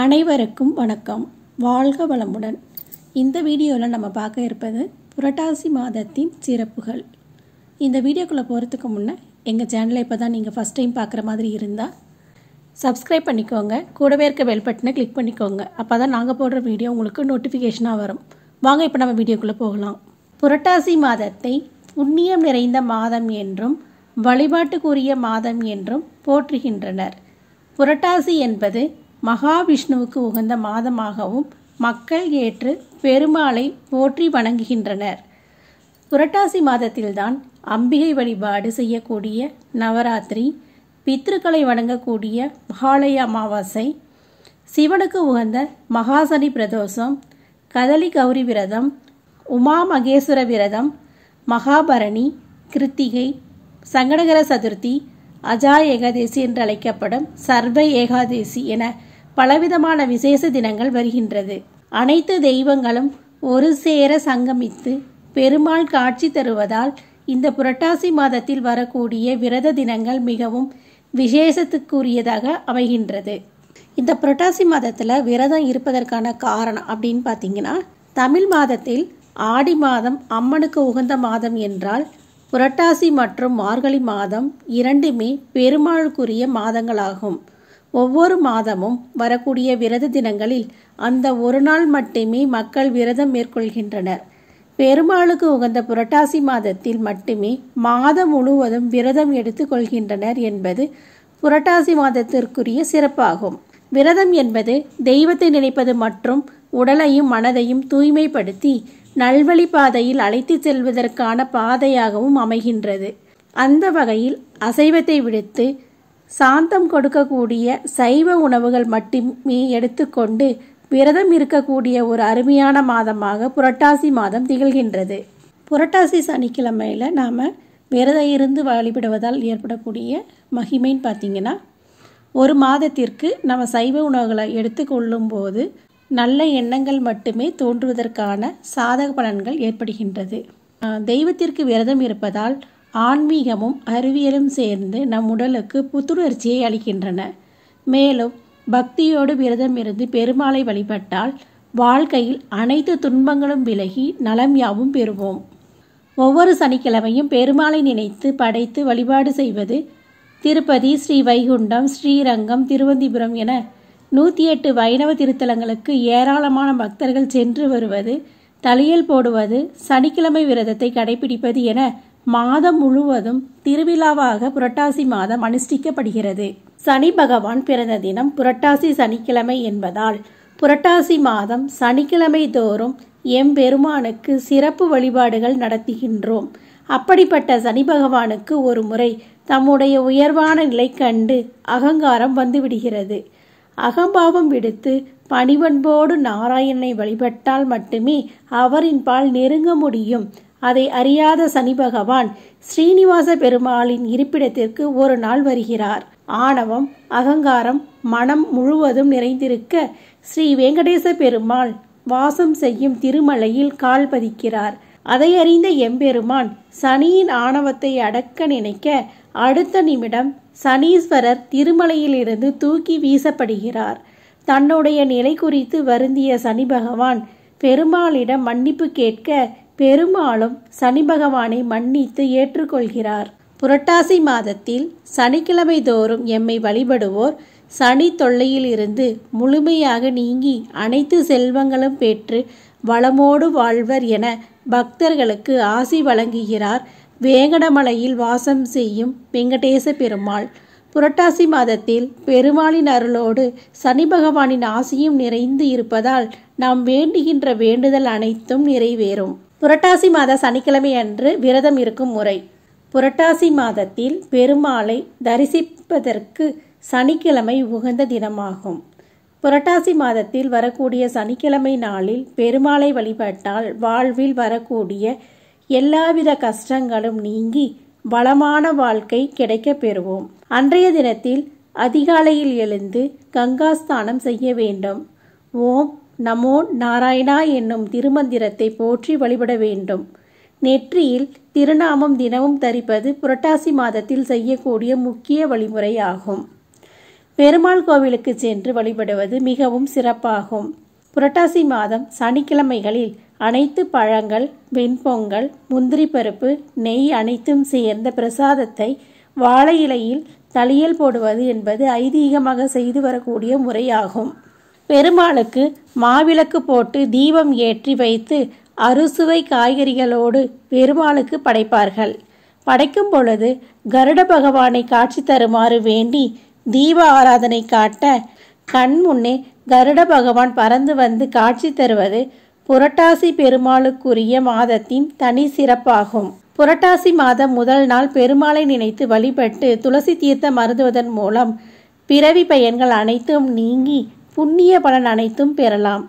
அனைவருக்கும் வணக்கம் வாழ்க வளமுடன் இந்த வீடியோவில் நம்ம பார்க்க இருப்பது புரட்டாசி மாதத்தின் சிறப்புகள் இந்த வீடியோக்குள்ளே போகிறதுக்கு முன்னே எங்கள் சேனலை இப்போ தான் நீங்கள் ஃபஸ்ட் டைம் பார்க்குற மாதிரி இருந்தால் சப்ஸ்கிரைப் பண்ணிக்கோங்க கூடவே இருக்க பெல் பட்டனை கிளிக் பண்ணிக்கோங்க அப்போ தான் நாங்கள் போடுற வீடியோ உங்களுக்கு நோட்டிஃபிகேஷனாக வரும் வாங்க இப்போ நம்ம வீடியோக்குள்ளே போகலாம் புரட்டாசி மாதத்தை புண்ணியம் நிறைந்த மாதம் என்றும் வழிபாட்டுக்குரிய மாதம் என்றும் போற்றுகின்றனர் புரட்டாசி என்பது மகாவிஷ்ணுவுக்கு உகந்த மாதமாகவும் மக்கள் ஏற்று பெருமாளை போற்றி வணங்குகின்றனர் புரட்டாசி மாதத்தில்தான் அம்பிகை வழிபாடு செய்யக்கூடிய நவராத்திரி பித்ருக்களை வணங்கக்கூடிய மகாலய அமாவாசை சிவனுக்கு உகந்த மகாசனி பிரதோஷம் கதலி கௌரி விரதம் உமா மகேஸ்வர விரதம் மகாபரணி கிருத்திகை சங்கடகர சதுர்த்தி அஜா ஏகாதேசி என்று அழைக்கப்படும் சர்வ ஏகாதேசி என பலவிதமான விசேஷ தினங்கள் வருகின்றது அனைத்து தெய்வங்களும் ஒரு சேர சங்கமித்து பெருமாள் காட்சி தருவதால் இந்த புரட்டாசி மாதத்தில் வரக்கூடிய விரத தினங்கள் மிகவும் விசேஷத்துக்குரியதாக அமைகின்றது இந்த புரட்டாசி மாதத்தில் விரதம் இருப்பதற்கான காரணம் அப்படின்னு பார்த்தீங்கன்னா தமிழ் மாதத்தில் ஆடி மாதம் அம்மனுக்கு உகந்த மாதம் என்றால் புரட்டாசி மற்றும் மார்கழி மாதம் இரண்டுமே பெருமாளுக்குரிய மாதங்களாகும் ஒவ்வொரு மாதமும் வரக்கூடிய விரத தினங்களில் அந்த ஒரு நாள் மட்டுமே மக்கள் விரதம் மேற்கொள்கின்றனர் பெருமாளுக்கு உகந்த புரட்டாசி மாதத்தில் மட்டுமே மாதம் முழுவதும் விரதம் எடுத்துக்கொள்கின்றனர் கொள்கின்றனர் என்பது புரட்டாசி மாதத்திற்குரிய சிறப்பாகும் விரதம் என்பது தெய்வத்தை நினைப்பது மற்றும் உடலையும் மனதையும் தூய்மைப்படுத்தி நல்வழி பாதையில் அழைத்து செல்வதற்கான பாதையாகவும் அமைகின்றது அந்த வகையில் அசைவத்தை விடுத்து சாந்தம் கொடுக்கக்கூடிய சைவ உணவுகள் மட்டுமே எடுத்துக்கொண்டு விரதம் இருக்கக்கூடிய ஒரு அருமையான மாதமாக புரட்டாசி மாதம் திகழ்கின்றது புரட்டாசி சனிக்கிழமையில் நாம் விரதம் இருந்து வழிபடுவதால் ஏற்படக்கூடிய மகிமைன்னு பார்த்திங்கன்னா ஒரு மாதத்திற்கு நம்ம சைவ உணவுகளை எடுத்துக்கொள்ளும் போது நல்ல எண்ணங்கள் மட்டுமே தோன்றுவதற்கான சாதக பலன்கள் ஏற்படுகின்றது தெய்வத்திற்கு விரதம் இருப்பதால் ஆன்மீகமும் அறிவியலும் சேர்ந்து நம் உடலுக்கு புத்துணர்ச்சியை அளிக்கின்றன மேலும் பக்தியோடு விரதம் இருந்து பெருமாளை வழிபட்டால் வாழ்க்கையில் அனைத்து துன்பங்களும் விலகி நலம் யாவும் பெறுவோம் ஒவ்வொரு சனிக்கிழமையும் பெருமாளை நினைத்து படைத்து வழிபாடு செய்வது திருப்பதி ஸ்ரீ வைகுண்டம் ஸ்ரீரங்கம் திருவந்திபுரம் என நூற்றி எட்டு வைணவ திருத்தலங்களுக்கு ஏராளமான பக்தர்கள் சென்று வருவது தலையல் போடுவது சனிக்கிழமை விரதத்தை கடைபிடிப்பது என மாதம் முழுவதும் திருவிழாவாக புரட்டாசி மாதம் அனுஷ்டிக்கப்படுகிறது சனி பகவான் பிறந்த தினம் புரட்டாசி சனிக்கிழமை என்பதால் புரட்டாசி மாதம் சனிக்கிழமை தோறும் எம்பெருமானுக்கு சிறப்பு வழிபாடுகள் நடத்துகின்றோம் அப்படிப்பட்ட சனி பகவானுக்கு ஒரு முறை தம்முடைய உயர்வான நிலை கண்டு அகங்காரம் வந்துவிடுகிறது அகம்பாவம் விடுத்து பணிவன்போடு நாராயணனை வழிபட்டால் மட்டுமே அவரின் பால் நெருங்க முடியும் அதை அறியாத சனி பகவான் ஸ்ரீனிவாச பெருமாளின் இருப்பிடத்திற்கு ஒரு நாள் வருகிறார் ஆணவம் அகங்காரம் மனம் முழுவதும் நிறைந்திருக்க ஸ்ரீ வெங்கடேச பெருமாள் வாசம் செய்யும் திருமலையில் கால் பதிக்கிறார் அதை அறிந்த எம்பெருமான் சனியின் ஆணவத்தை அடக்க நினைக்க அடுத்த நிமிடம் சனீஸ்வரர் திருமலையிலிருந்து தூக்கி வீசப்படுகிறார் தன்னுடைய நிலை குறித்து வருந்திய சனி பகவான் பெருமாளிடம் மன்னிப்பு கேட்க பெருமாளும் சனி பகவானை மன்னித்து ஏற்றுக்கொள்கிறார் புரட்டாசி மாதத்தில் சனிக்கிழமை தோறும் எம்மை வழிபடுவோர் சனி தொல்லையிலிருந்து முழுமையாக நீங்கி அனைத்து செல்வங்களும் பெற்று வளமோடு வாழ்வர் என பக்தர்களுக்கு ஆசி வழங்குகிறார் வேங்கடமலையில் வாசம் செய்யும் வெங்கடேச பெருமாள் புரட்டாசி மாதத்தில் பெருமாளின் அருளோடு சனி பகவானின் ஆசியும் நிறைந்து இருப்பதால் நாம் வேண்டுகின்ற வேண்டுதல் அனைத்தும் நிறைவேறும் புரட்டாசி மாத சனிக்கிழமை அன்று விரதம் இருக்கும் முறை புரட்டாசி மாதத்தில் பெருமாளை தரிசிப்பதற்கு சனிக்கிழமை உகந்த தினமாகும் புரட்டாசி மாதத்தில் வரக்கூடிய சனிக்கிழமை நாளில் பெருமாளை வழிபட்டால் வாழ்வில் வரக்கூடிய எல்லாவித கஷ்டங்களும் நீங்கி வளமான வாழ்க்கை கிடைக்கப் பெறுவோம் அன்றைய தினத்தில் அதிகாலையில் எழுந்து கங்காஸ்தானம் செய்ய வேண்டும் ஓம் நமோ நாராயணா என்னும் திருமந்திரத்தை போற்றி வழிபட வேண்டும் நெற்றியில் திருநாமம் தினமும் தரிப்பது புரட்டாசி மாதத்தில் செய்யக்கூடிய முக்கிய வழிமுறையாகும் பெருமாள் கோவிலுக்கு சென்று வழிபடுவது மிகவும் சிறப்பாகும் புரட்டாசி மாதம் சனிக்கிழமைகளில் அனைத்து பழங்கள் வெண்பொங்கல் முந்திரி பருப்பு நெய் அனைத்தும் சேர்ந்த பிரசாதத்தை வாழை இலையில் தளியல் போடுவது என்பது ஐதீகமாக செய்து வரக்கூடிய முறையாகும் பெருமாளுக்கு மாவிளக்கு போட்டு தீபம் ஏற்றி வைத்து அறுசுவை காய்கறிகளோடு பெருமாளுக்கு படைப்பார்கள் படைக்கும் பொழுது கருட பகவானை காட்சி தருமாறு வேண்டி தீப ஆராதனை காட்ட கண் முன்னே கருட பகவான் பறந்து வந்து காட்சி தருவது புரட்டாசி பெருமாளுக்குரிய மாதத்தின் தனி சிறப்பாகும் புரட்டாசி மாதம் முதல் நாள் பெருமாளை நினைத்து வழிபட்டு துளசி தீர்த்தம் மருந்துவதன் மூலம் பிறவி பயன்கள் அனைத்தும் நீங்கி புண்ணிய பலன் அனைத்தும் பெறலாம்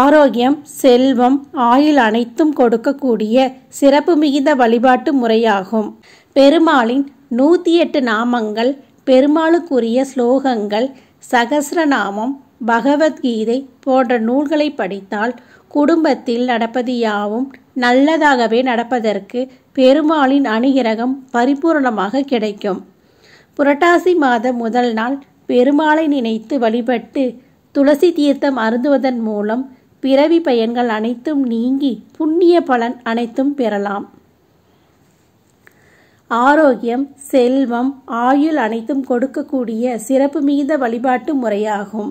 ஆரோக்கியம் செல்வம் ஆயுள் அனைத்தும் கொடுக்கக்கூடிய சிறப்பு மிகுந்த வழிபாட்டு முறையாகும் பெருமாளின் நூற்றி எட்டு நாமங்கள் பெருமாளுக்குரிய ஸ்லோகங்கள் சகசிரநாமம் பகவத்கீதை போன்ற நூல்களை படித்தால் குடும்பத்தில் நடப்பது யாவும் நல்லதாகவே நடப்பதற்கு பெருமாளின் அணிகிரகம் பரிபூர்ணமாக கிடைக்கும் புரட்டாசி மாத முதல் நாள் பெருமாளை நினைத்து வழிபட்டு துளசி தீர்த்தம் அருந்துவதன் மூலம் பிறவி பயன்கள் அனைத்தும் நீங்கி புண்ணிய பலன் அனைத்தும் பெறலாம் ஆரோக்கியம் செல்வம் ஆயுள் அனைத்தும் கொடுக்கக்கூடிய சிறப்பு மிகுந்த வழிபாட்டு முறையாகும்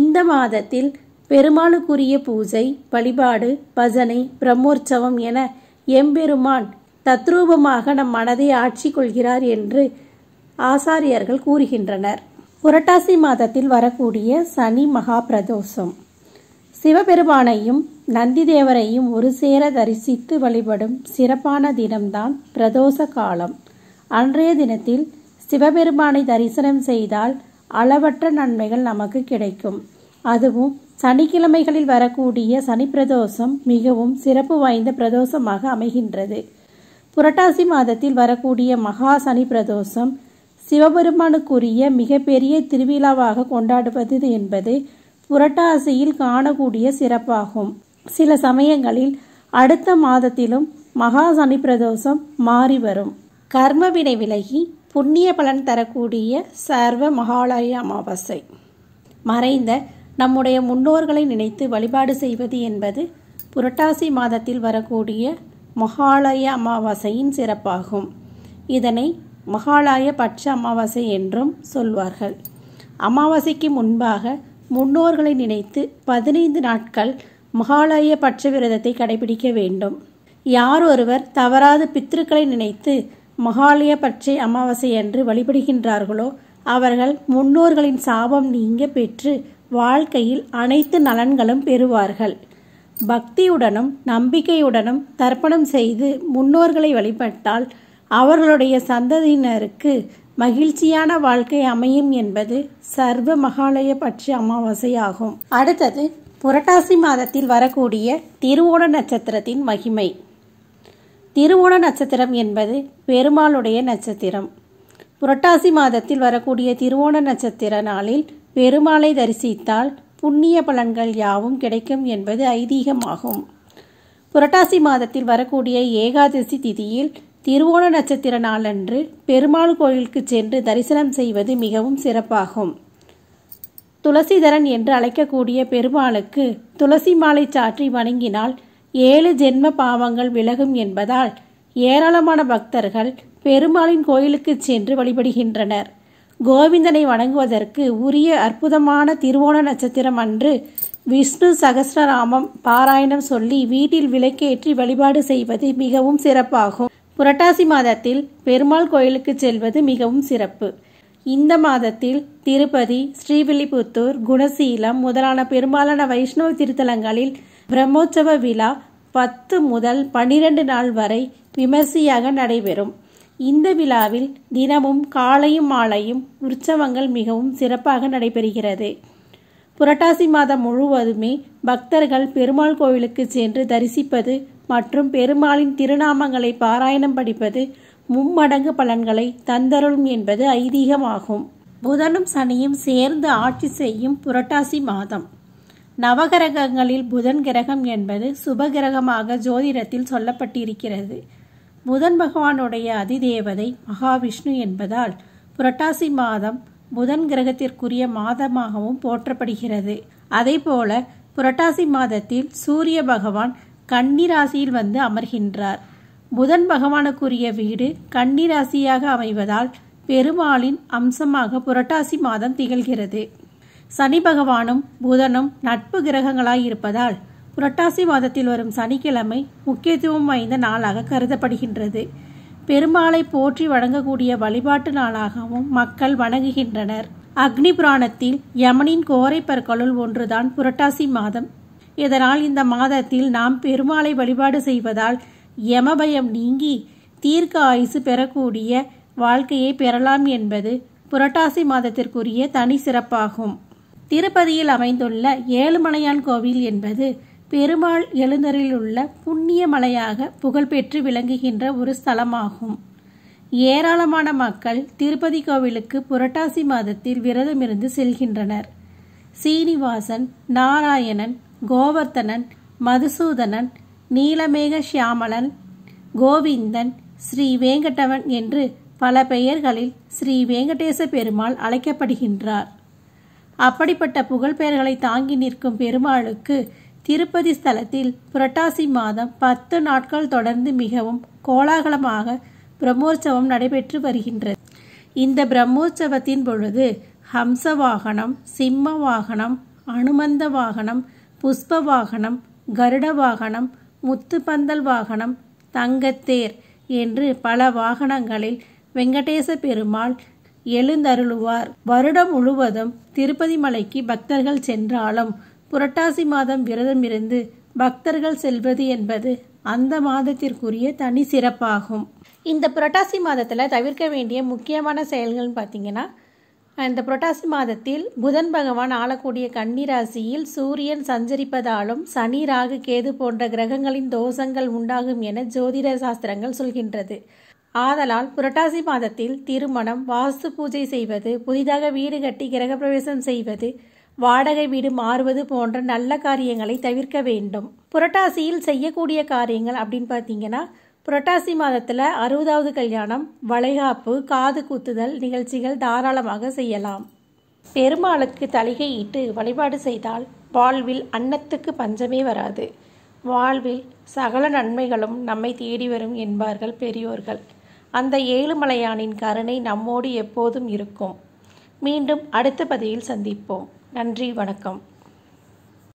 இந்த மாதத்தில் பெருமாளுக்குரிய பூஜை வழிபாடு பஜனை பிரம்மோற்சவம் என எம்பெருமான் தத்ரூபமாக நம் மனதை ஆட்சி கொள்கிறார் என்று ஆசாரியர்கள் கூறுகின்றனர் புரட்டாசி மாதத்தில் வரக்கூடிய சனி மகா பிரதோஷம் சிவபெருமானையும் நந்தி தேவரையும் ஒரு சேர தரிசித்து வழிபடும் சிறப்பான தினம்தான் பிரதோஷ காலம் அன்றைய தினத்தில் சிவபெருமானை தரிசனம் செய்தால் அளவற்ற நன்மைகள் நமக்கு கிடைக்கும் அதுவும் சனிக்கிழமைகளில் வரக்கூடிய சனி பிரதோஷம் மிகவும் சிறப்பு வாய்ந்த பிரதோஷமாக அமைகின்றது புரட்டாசி மாதத்தில் வரக்கூடிய மகா சனி பிரதோஷம் சிவபெருமானுக்குரிய மிகப்பெரிய திருவிழாவாக கொண்டாடுவது என்பது புரட்டாசியில் காணக்கூடிய சிறப்பாகும் சில சமயங்களில் அடுத்த மாதத்திலும் மகா சனி பிரதோஷம் மாறி வரும் கர்மவினை விலகி புண்ணிய பலன் தரக்கூடிய சர்வ மகாலய அமாவாசை மறைந்த நம்முடைய முன்னோர்களை நினைத்து வழிபாடு செய்வது என்பது புரட்டாசி மாதத்தில் வரக்கூடிய மகாலய அமாவாசையின் சிறப்பாகும் இதனை மகாலாய பட்ச அமாவாசை என்றும் சொல்வார்கள் அமாவாசைக்கு முன்பாக முன்னோர்களை நினைத்து பதினைந்து நாட்கள் மகாலாய பட்ச விரதத்தை கடைபிடிக்க வேண்டும் யார் ஒருவர் தவறாது பித்திருக்களை நினைத்து மகாலய பட்சை அமாவாசை என்று வழிபடுகின்றார்களோ அவர்கள் முன்னோர்களின் சாபம் நீங்க பெற்று வாழ்க்கையில் அனைத்து நலன்களும் பெறுவார்கள் பக்தியுடனும் நம்பிக்கையுடனும் தர்ப்பணம் செய்து முன்னோர்களை வழிபட்டால் அவர்களுடைய சந்ததியினருக்கு மகிழ்ச்சியான வாழ்க்கை அமையும் என்பது சர்வ மகாலய பட்சி அமாவாசை ஆகும் அடுத்தது புரட்டாசி மாதத்தில் வரக்கூடிய திருவோண நட்சத்திரத்தின் மகிமை திருவோண நட்சத்திரம் என்பது பெருமாளுடைய நட்சத்திரம் புரட்டாசி மாதத்தில் வரக்கூடிய திருவோண நட்சத்திர நாளில் பெருமாளை தரிசித்தால் புண்ணிய பலன்கள் யாவும் கிடைக்கும் என்பது ஐதீகமாகும் புரட்டாசி மாதத்தில் வரக்கூடிய ஏகாதசி திதியில் திருவோண நட்சத்திர நாளன்று பெருமாள் கோயிலுக்கு சென்று தரிசனம் செய்வது மிகவும் சிறப்பாகும் துளசிதரன் என்று அழைக்கக்கூடிய பெருமாளுக்கு துளசி மாலை சாற்றி வணங்கினால் ஏழு ஜென்ம பாவங்கள் விலகும் என்பதால் ஏராளமான பக்தர்கள் பெருமாளின் கோயிலுக்கு சென்று வழிபடுகின்றனர் கோவிந்தனை வணங்குவதற்கு உரிய அற்புதமான திருவோண நட்சத்திரம் அன்று விஷ்ணு சகசிரநாமம் பாராயணம் சொல்லி வீட்டில் விளக்கேற்றி வழிபாடு செய்வது மிகவும் சிறப்பாகும் புரட்டாசி மாதத்தில் பெருமாள் கோயிலுக்கு செல்வது மிகவும் சிறப்பு இந்த மாதத்தில் திருப்பதி ஸ்ரீவில்லிபுத்தூர் குணசீலம் முதலான பெரும்பாலான வைஷ்ணவ திருத்தலங்களில் பிரம்மோற்சவ விழா பத்து முதல் பனிரெண்டு நாள் வரை விமர்சையாக நடைபெறும் இந்த விழாவில் தினமும் காலையும் மாலையும் உற்சவங்கள் மிகவும் சிறப்பாக நடைபெறுகிறது புரட்டாசி மாதம் முழுவதுமே பக்தர்கள் பெருமாள் கோவிலுக்கு சென்று தரிசிப்பது மற்றும் பெருமாளின் திருநாமங்களை பாராயணம் படிப்பது மும்மடங்கு பலன்களை தந்தருளும் என்பது ஐதீகமாகும் புதனும் சனியும் சேர்ந்து ஆட்சி செய்யும் புரட்டாசி மாதம் நவகிரகங்களில் புதன் கிரகம் என்பது சுபகிரகமாக ஜோதிடத்தில் சொல்லப்பட்டிருக்கிறது புதன் பகவானுடைய அதிதேவதை மகாவிஷ்ணு என்பதால் புரட்டாசி மாதம் புதன் கிரகத்திற்குரிய மாதமாகவும் போற்றப்படுகிறது அதேபோல புரட்டாசி மாதத்தில் சூரிய பகவான் கன்னிராசியில் வந்து அமர்கின்றார் புதன் பகவானுக்குரிய வீடு கன்னிராசியாக அமைவதால் பெருமாளின் அம்சமாக புரட்டாசி மாதம் திகழ்கிறது சனி பகவானும் புதனும் நட்பு கிரகங்களாய் இருப்பதால் புரட்டாசி மாதத்தில் வரும் சனிக்கிழமை முக்கியத்துவம் வாய்ந்த நாளாக கருதப்படுகின்றது பெருமாளை போற்றி வழங்கக்கூடிய வழிபாட்டு நாளாகவும் மக்கள் வணங்குகின்றனர் அக்னி புராணத்தில் யமனின் கோரை பற்களுள் ஒன்றுதான் புரட்டாசி மாதம் இதனால் இந்த மாதத்தில் நாம் பெருமாளை வழிபாடு செய்வதால் யமபயம் நீங்கி தீர்க்க ஆயுசு பெறக்கூடிய வாழ்க்கையை பெறலாம் என்பது புரட்டாசி மாதத்திற்குரிய தனி சிறப்பாகும் திருப்பதியில் அமைந்துள்ள ஏழுமலையான் கோவில் என்பது பெருமாள் உள்ள புண்ணிய மலையாக புகழ்பெற்று விளங்குகின்ற ஒரு ஸ்தலமாகும் ஏராளமான மக்கள் திருப்பதி கோவிலுக்கு புரட்டாசி மாதத்தில் விரதமிருந்து செல்கின்றனர் சீனிவாசன் நாராயணன் கோவர்த்தனன் மதுசூதனன் நீலமேக சியாமலன் கோவிந்தன் ஸ்ரீ வேங்கடவன் என்று பல பெயர்களில் ஸ்ரீ வேங்கடேச பெருமாள் அழைக்கப்படுகின்றார் அப்படிப்பட்ட புகழ்பெயர்களை தாங்கி நிற்கும் பெருமாளுக்கு திருப்பதி ஸ்தலத்தில் புரட்டாசி மாதம் பத்து நாட்கள் தொடர்ந்து மிகவும் கோலாகலமாக பிரம்மோற்சவம் நடைபெற்று வருகின்றது இந்த பிரம்மோற்சவத்தின் பொழுது ஹம்ச வாகனம் சிம்ம வாகனம் அனுமந்த வாகனம் புஷ்ப வாகனம் கருட வாகனம் முத்துப்பந்தல் வாகனம் தங்கத்தேர் என்று பல வாகனங்களில் வெங்கடேச பெருமாள் எழுந்தருளுவார் வருடம் முழுவதும் திருப்பதி மலைக்கு பக்தர்கள் சென்றாலும் புரட்டாசி மாதம் விரதம் இருந்து பக்தர்கள் செல்வது என்பது அந்த மாதத்திற்குரிய தனி சிறப்பாகும் இந்த புரட்டாசி மாதத்தில் தவிர்க்க வேண்டிய முக்கியமான செயல்கள்னு பார்த்தீங்கன்னா இந்த புரட்டாசி மாதத்தில் புதன் பகவான் ஆளக்கூடிய கன்னிராசியில் சூரியன் சஞ்சரிப்பதாலும் சனி ராகு கேது போன்ற கிரகங்களின் தோஷங்கள் உண்டாகும் என ஜோதிட சாஸ்திரங்கள் சொல்கின்றது ஆதலால் புரட்டாசி மாதத்தில் திருமணம் வாஸ்து பூஜை செய்வது புதிதாக வீடு கட்டி கிரகப்பிரவேசம் செய்வது வாடகை வீடு மாறுவது போன்ற நல்ல காரியங்களை தவிர்க்க வேண்டும் புரட்டாசியில் செய்யக்கூடிய காரியங்கள் அப்படின்னு பார்த்தீங்கன்னா புரட்டாசி மாதத்தில் அறுபதாவது கல்யாணம் வளைகாப்பு காது குத்துதல் நிகழ்ச்சிகள் தாராளமாக செய்யலாம் பெருமாளுக்கு தலிகை இட்டு வழிபாடு செய்தால் வாழ்வில் அன்னத்துக்கு பஞ்சமே வராது வாழ்வில் சகல நன்மைகளும் நம்மை தேடி வரும் என்பார்கள் பெரியோர்கள் அந்த ஏழுமலையானின் கருணை நம்மோடு எப்போதும் இருக்கும் மீண்டும் அடுத்த பதியில் சந்திப்போம் நன்றி வணக்கம்